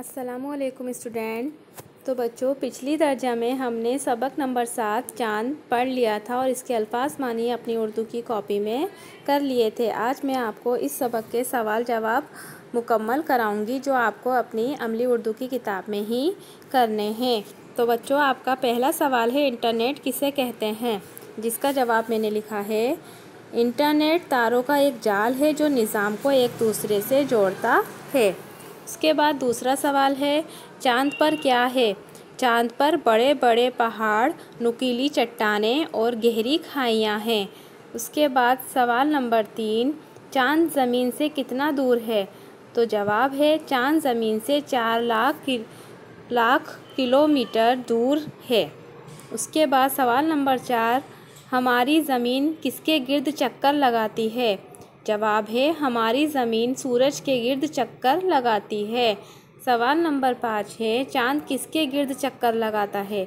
Aslam student तो बच्चों पिछली दर्जा में हमने सबक नंबर सात चांद पढ़ लिया था और इसके अल्फाज मानी अपनी उर्दू की कॉपी में कर लिए थे आज मैं आपको इस सबक के सवाल जवाब मुकम्मल कराऊंगी जो आपको अपनी अमली उर्दू की किताब में ही करने हैं तो बच्चों आपका पहला सवाल है इंटरनेट किसे कहते हैं जिसका जवाब मैंने लिखा है इंटरनेट तारों का एक जाल है जो निज़ाम को एक दूसरे से जोड़ता है उसके बाद दूसरा सवाल है चांद पर क्या है चांद पर बड़े बड़े पहाड़ नुकीली चट्टाने और गहरी खाइयाँ हैं उसके बाद सवाल नंबर तीन चांद ज़मीन से कितना दूर है तो जवाब है चांद ज़मीन से चार लाख लाख किलोमीटर दूर है उसके बाद सवाल नंबर चार हमारी ज़मीन किसके गिर्द चक्कर लगाती है जवाब है हमारी ज़मीन सूरज के गिर्द चक्कर लगाती है सवाल नंबर पाँच है चांद किसके गिर्द चक्कर लगाता है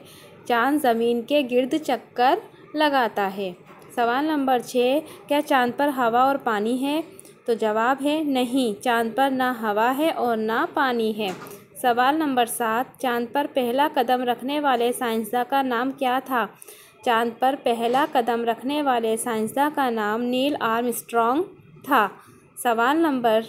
चांद ज़मीन के गिर्द चक्कर लगाता है सवाल नंबर छः क्या चांद पर हवा और पानी है तो जवाब है नहीं चांद पर ना हवा है और ना पानी है सवाल नंबर सात चांद पर पहला कदम रखने वाले साइंसदा का नाम क्या था चांद पर पहला कदम रखने वाले साइंसदा का नाम नील आर्म था सवाल नंबर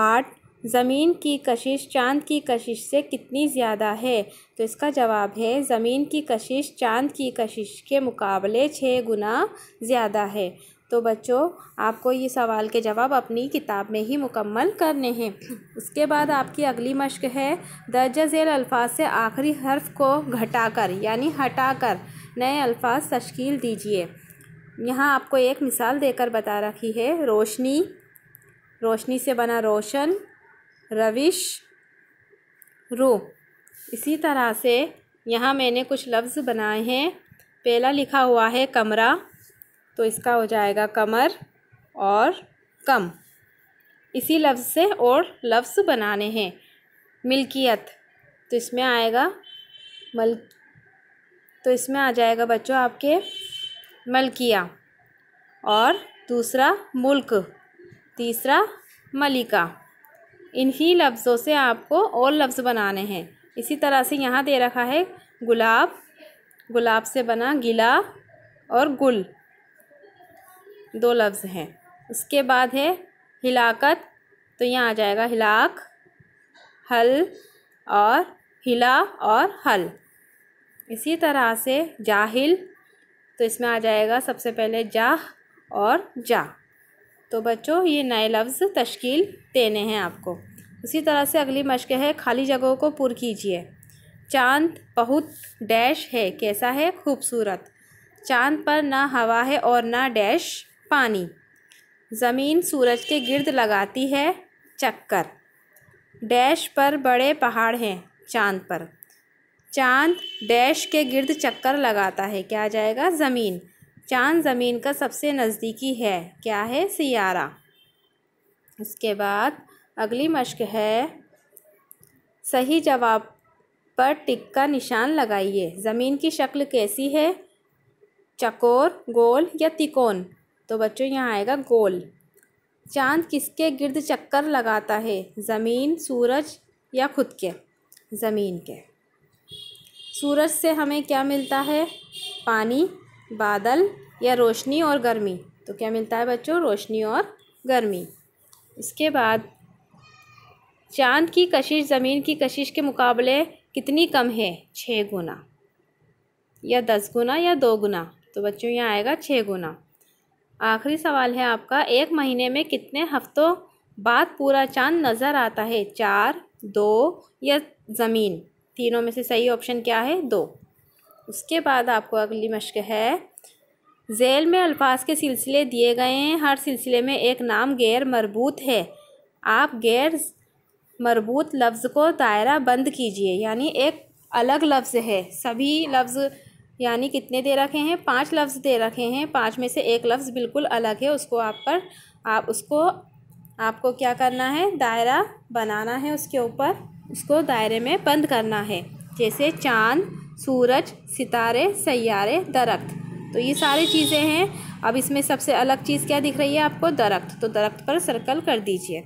आठ ज़मीन की कशिश चांद की कशिश से कितनी ज़्यादा है तो इसका जवाब है ज़मीन की कशिश चांद की कशिश के मुकाबले छः गुना ज़्यादा है तो बच्चों आपको ये सवाल के जवाब अपनी किताब में ही मुकम्मल करने हैं उसके बाद आपकी अगली मश्क है दर्ज झेल अल्फाज से आखिरी हर्फ को घटाकर यानी हटाकर नए अल्फाज तश्कील दीजिए यहाँ आपको एक मिसाल देकर बता रखी है रोशनी रोशनी से बना रोशन रविश रू इसी तरह से यहाँ मैंने कुछ लफ्ज़ बनाए हैं पहला लिखा हुआ है कमरा तो इसका हो जाएगा कमर और कम इसी लफ्ज़ से और लफ्ज़ बनाने हैं मिल्कियत तो इसमें आएगा मल तो इसमें आ जाएगा बच्चों आपके मलकिया और दूसरा मुल्क तीसरा मलिका इन्हीं लफ्ज़ों से आपको और लफ्ज़ बनाने हैं इसी तरह से यहाँ दे रखा है गुलाब गुलाब से बना गिला और गुल दो लफ्ज़ हैं उसके बाद है हिलाकत तो यहाँ आ जाएगा हिलाक हल और हिला और हल इसी तरह से जाहिल तो इसमें आ जाएगा सबसे पहले जा और जा तो बच्चों ये नए लफ्ज़ तश्कील देने हैं आपको उसी तरह से अगली मशक़ है खाली जगहों को पुर कीजिए चांद बहुत डैश है कैसा है खूबसूरत चांद पर ना हवा है और ना डैश पानी ज़मीन सूरज के गिर्द लगाती है चक्कर डैश पर बड़े पहाड़ हैं चांद पर चांद डैश के गिर्द चक्कर लगाता है क्या जाएगा ज़मीन चांद ज़मीन का सबसे नज़दीकी है क्या है सियारा उसके बाद अगली मश्क है सही जवाब पर टिक का निशान लगाइए ज़मीन की शक्ल कैसी है चकोर गोल या तिकोन तो बच्चों यहाँ आएगा गोल चांद किसके गिर्द चक्कर लगाता है ज़मीन सूरज या खुद के ज़मीन के सूरज से हमें क्या मिलता है पानी बादल या रोशनी और गर्मी तो क्या मिलता है बच्चों रोशनी और गर्मी इसके बाद चांद की कशिश ज़मीन की कशिश के मुकाबले कितनी कम है छः गुना या दस गुना या दो गुना तो बच्चों यहाँ आएगा छः गुना आखिरी सवाल है आपका एक महीने में कितने हफ्तों बाद पूरा चांद नज़र आता है चार दो या ज़मीन तीनों में से सही ऑप्शन क्या है दो उसके बाद आपको अगली मश्क है जेल में अल्फाज के सिलसिले दिए गए हैं हर सिलसिले में एक नाम गैर मरबूत है आप गैर मरबूत लफ्ज़ को दायरा बंद कीजिए यानी एक अलग लफ्ज़ है सभी लफ्ज़ यानी कितने दे रखे हैं पांच लफ्ज़ दे रखे हैं पांच में से एक लफ्ज़ बिल्कुल अलग है उसको आप पर आप उसको आपको क्या करना है दायरा बनाना है उसके ऊपर इसको दायरे में बंद करना है जैसे चांद सूरज सितारे सैारे दरख्त तो ये सारी चीज़ें हैं अब इसमें सबसे अलग चीज़ क्या दिख रही है आपको दरख्त तो दरख्त पर सर्कल कर दीजिए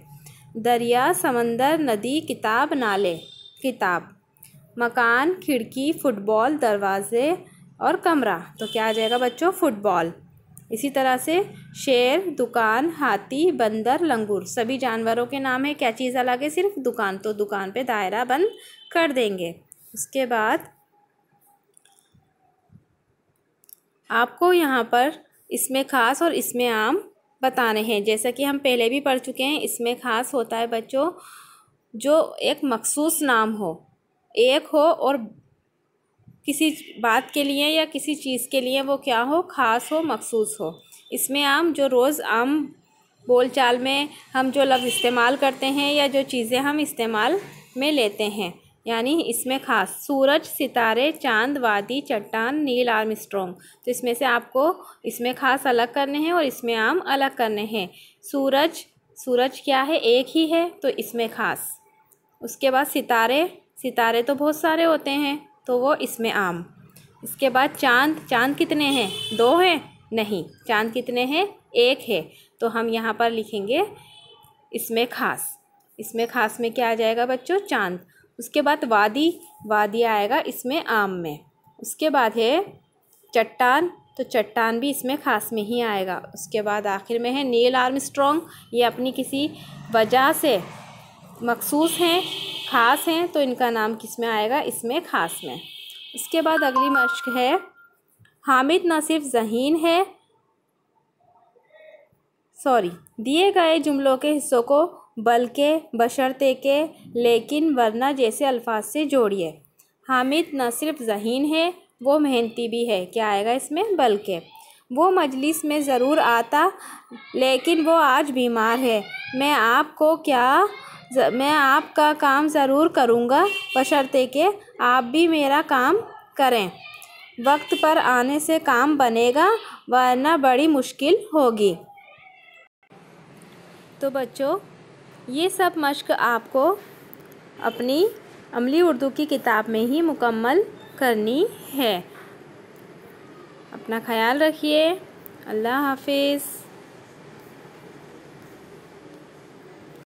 दरिया समंदर नदी किताब नाले किताब मकान खिड़की फुटबॉल दरवाज़े और कमरा तो क्या आ जाएगा बच्चों फुटबॉल इसी तरह से शेर दुकान हाथी बंदर लंगूर सभी जानवरों के नाम है क्या चीज़ अलग है सिर्फ दुकान तो दुकान पे दायरा बंद कर देंगे उसके बाद आपको यहाँ पर इसमें खास और इसमें आम बताने हैं जैसा कि हम पहले भी पढ़ चुके हैं इसमें खास होता है बच्चों जो एक मखसूस नाम हो एक हो और किसी बात के लिए या किसी चीज़ के लिए वो क्या हो ख़ास हो मखसूस हो इसमें आम जो रोज़ आम बोलचाल में हम जो लफ्ज़ इस्तेमाल करते हैं या जो चीज़ें हम इस्तेमाल में लेते हैं यानी इसमें खास सूरज सितारे चांद वादी चट्टान नील आर्म स्ट्रोंग तो इसमें से आपको इसमें खास अलग करने हैं और इसमें आम अलग करने हैं सूरज सूरज क्या है एक ही है तो इसमें खास उसके बाद सितारे सितारे तो बहुत सारे होते हैं तो वो इसमें आम इसके बाद चांद चांद कितने हैं दो हैं नहीं चांद कितने हैं एक है तो हम यहाँ पर लिखेंगे इसमें खास इसमें खास में क्या आ जाएगा बच्चों चांद उसके बाद वादी वादी आएगा इसमें आम में उसके बाद है चट्टान तो चट्टान भी इसमें खास में ही आएगा उसके बाद आखिर में है नील आर्म स्ट्रॉन्ग ये अपनी किसी वजह से मखसूस हैं ख़ास हैं तो इनका नाम किस में आएगा इसमें ख़ास में इसके बाद अगली मश्क है हामिद ना सिर्फ जहीन है सॉरी दिए गए जुमलों के हिस्सों को बल्कि बशर्ते के लेकिन वरना जैसे अल्फाज से जोड़िए हामिद न सिर्फ जहीन है वो मेहनती भी है क्या आएगा इसमें बल्कि वो मजलिस में ज़रूर आता लेकिन वो आज बीमार है मैं आपको क्या मैं आपका काम ज़रूर करूँगा बशर्ते के आप भी मेरा काम करें वक्त पर आने से काम बनेगा वरना बड़ी मुश्किल होगी तो बच्चों ये सब मश्क आपको अपनी अमली उर्दू की किताब में ही मुकम्मल करनी है अपना ख्याल रखिए अल्लाह हाफिज़